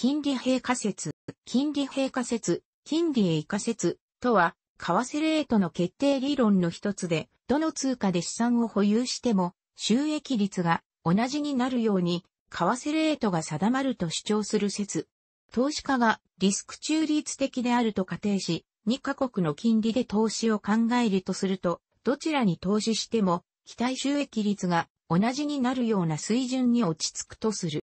金利平価説、金利平価説、金利平仮説とは、為替レートの決定理論の一つで、どの通貨で資産を保有しても、収益率が同じになるように、為替レートが定まると主張する説。投資家がリスク中立的であると仮定し、2カ国の金利で投資を考えるとすると、どちらに投資しても、期待収益率が同じになるような水準に落ち着くとする。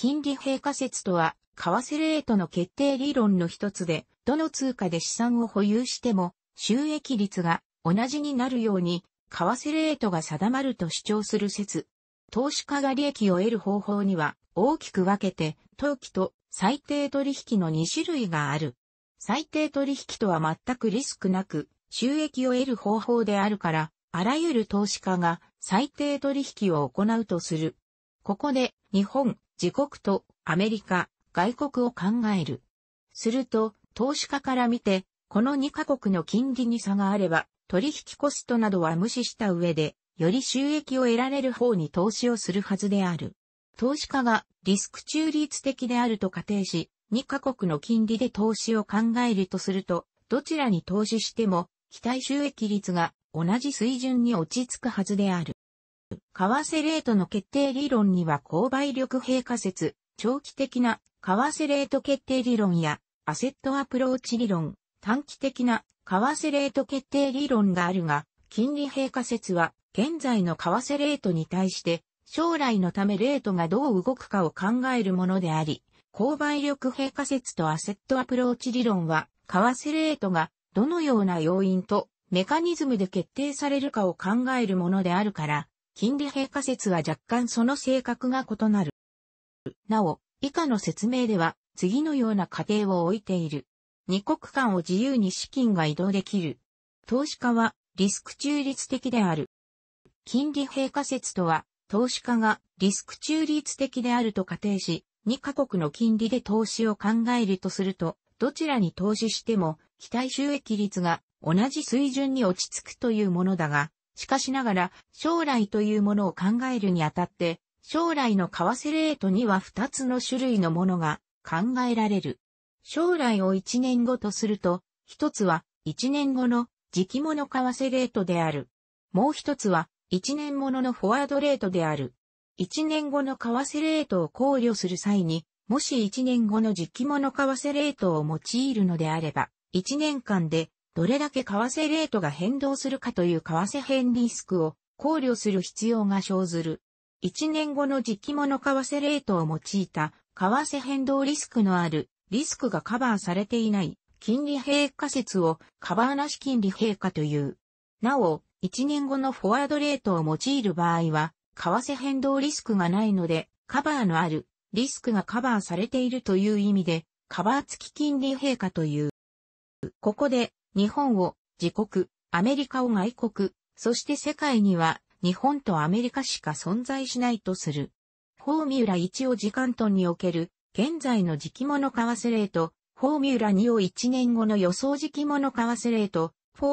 金利平価説とは、為替レートの決定理論の一つで、どの通貨で資産を保有しても、収益率が同じになるように、為替レートが定まると主張する説。投資家が利益を得る方法には、大きく分けて、投機と最低取引の2種類がある。最低取引とは全くリスクなく、収益を得る方法であるから、あらゆる投資家が最低取引を行うとする。ここで、日本、自国とアメリカ、外国を考える。すると、投資家から見て、この2カ国の金利に差があれば、取引コストなどは無視した上で、より収益を得られる方に投資をするはずである。投資家がリスク中立的であると仮定し、2カ国の金利で投資を考えるとすると、どちらに投資しても、期待収益率が同じ水準に落ち着くはずである。為替レートの決定理論には購買力平仮説、長期的な為替レート決定理論やアセットアプローチ理論、短期的な為替レート決定理論があるが、金利平仮説は現在の為替レートに対して将来のためレートがどう動くかを考えるものであり、購買力平仮説とアセットアプローチ理論は、為替レートがどのような要因とメカニズムで決定されるかを考えるものであるから、金利平仮説は若干その性格が異なる。なお、以下の説明では、次のような過程を置いている。二国間を自由に資金が移動できる。投資家はリスク中立的である。金利平仮説とは、投資家がリスク中立的であると仮定し、2カ国の金利で投資を考えるとすると、どちらに投資しても、期待収益率が同じ水準に落ち着くというものだが、しかしながら、将来というものを考えるにあたって、将来の為替レートには2つの種類のものが考えられる。将来を1年後とすると、一つは1年後の時期物為替レートである。もう一つは1年もののフォワードレートである。1年後の為替レートを考慮する際に、もし1年後の時期物為替レートを用いるのであれば、1年間でどれだけ為替レートが変動するかという為替変リスクを考慮する必要が生ずる。1年後の時期物為替レートを用いた為替変動リスクのあるリスクがカバーされていない金利平価説をカバーなし金利平価という。なお、1年後のフォワードレートを用いる場合は、為替変動リスクがないので、カバーのあるリスクがカバーされているという意味で、カバー付き金利平価という。ここで日本を、自国、アメリカを外国、そして世界には日本とアメリカしか存在しないとする。フォーミュラ一を時間トンにおける現在の時期物為替レート、ミュラ二を1年後の予想時期物為替レート、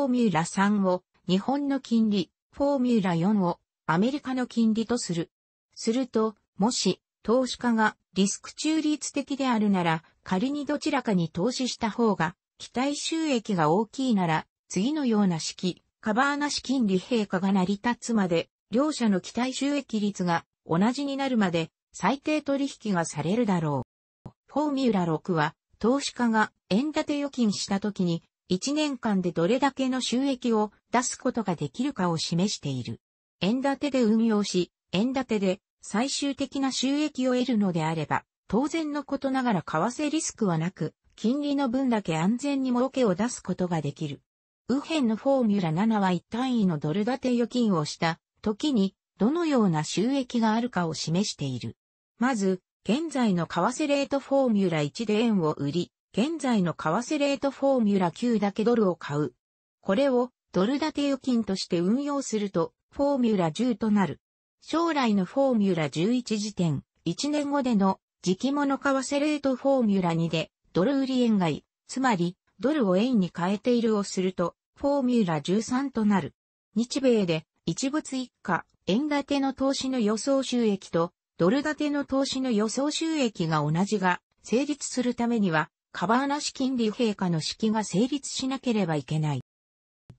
ミュラ三を日本の金利、フォーミュラ四をアメリカの金利とする。すると、もし投資家がリスク中立的であるなら仮にどちらかに投資した方が期待収益が大きいなら、次のような式、カバーなし金利陛下が成り立つまで、両者の期待収益率が同じになるまで、最低取引がされるだろう。フォーミュラ6は、投資家が円建て預金した時に、1年間でどれだけの収益を出すことができるかを示している。円建てで運用し、円建てで最終的な収益を得るのであれば、当然のことながら為替リスクはなく、金利の分だけ安全に儲けを出すことができる。右辺のフォーミュラ7は1単位のドル建て預金をした時にどのような収益があるかを示している。まず、現在の為替レートフォーミュラ1で円を売り、現在の為替レートフォーミュラ9だけドルを買う。これをドル建て預金として運用すると、フォーミュラ10となる。将来のフォーミュラ11時点、1年後での時期物為替レートフォーミュラ2で、ドル売り円買い、つまり、ドルを円に変えているをすると、フォーミュラ13となる。日米で、一物一家、円建ての投資の予想収益と、ドル建ての投資の予想収益が同じが、成立するためには、カバーなし金利陛下の式が成立しなければいけない。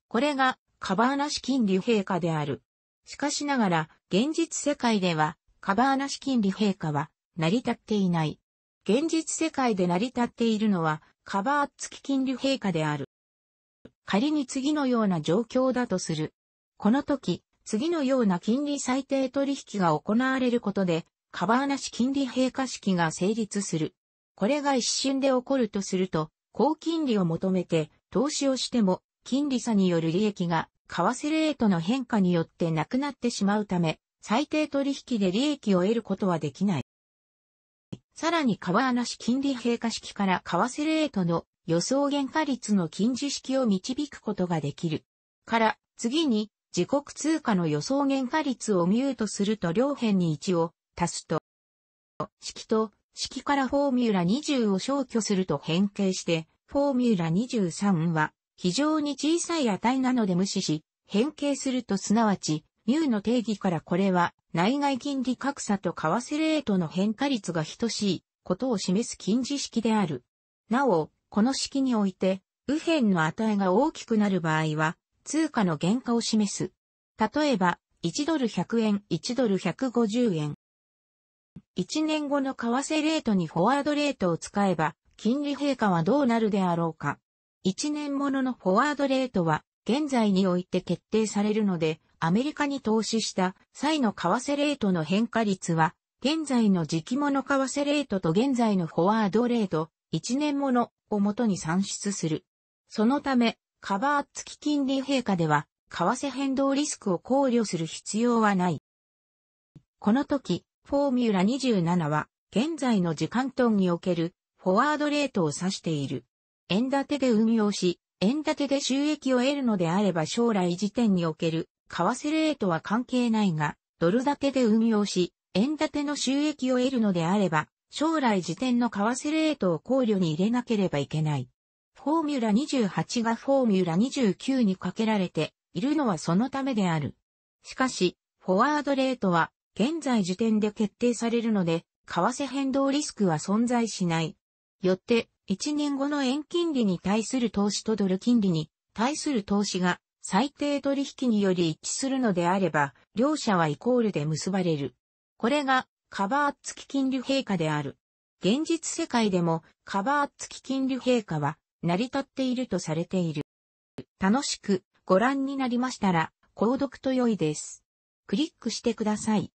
これが、カバーなし金利陛下である。しかしながら、現実世界では、カバーなし金利陛下は、成り立っていない。現実世界で成り立っているのは、カバー付き金利陛下である。仮に次のような状況だとする。この時、次のような金利最低取引が行われることで、カバーなし金利陛下式が成立する。これが一瞬で起こるとすると、高金利を求めて投資をしても、金利差による利益が為替レートの変化によってなくなってしまうため、最低取引で利益を得ることはできない。さらに川穴式金利平価式から為替レートの予想原価率の近似式を導くことができる。から、次に、自国通貨の予想原価率をミュートすると両辺に1を足すと、式と式からフォーミュラ20を消去すると変形して、フォーミュラ23は非常に小さい値なので無視し、変形するとすなわち、ミュの定義からこれは内外金利格差と為替レートの変化率が等しいことを示す近似式である。なお、この式において、右辺の値が大きくなる場合は、通貨の原価を示す。例えば、1ドル100円、1ドル150円。1年後の為替レートにフォワードレートを使えば、金利変化はどうなるであろうか。1年もののフォワードレートは、現在において決定されるので、アメリカに投資した際の為替レートの変化率は、現在の時期物為替レートと現在のフォワードレート、1年物をもとに算出する。そのため、カバー付き金利陛下では、為替変動リスクを考慮する必要はない。この時、フォーミュラ27は、現在の時間等におけるフォワードレートを指している。円建てで運用し、円建てで収益を得るのであれば将来時点における為替レートは関係ないが、ドル建てで運用し、円建ての収益を得るのであれば、将来時点の為替レートを考慮に入れなければいけない。フォーミュラ28がフォーミュラ29にかけられているのはそのためである。しかし、フォワードレートは現在時点で決定されるので、為替変動リスクは存在しない。よって、1年後の円金利に対する投資とドル金利に対する投資が最低取引により一致するのであれば、両者はイコールで結ばれる。これがカバー付き金利陛下である。現実世界でもカバー付き金利陛下は成り立っているとされている。楽しくご覧になりましたら、購読と良いです。クリックしてください。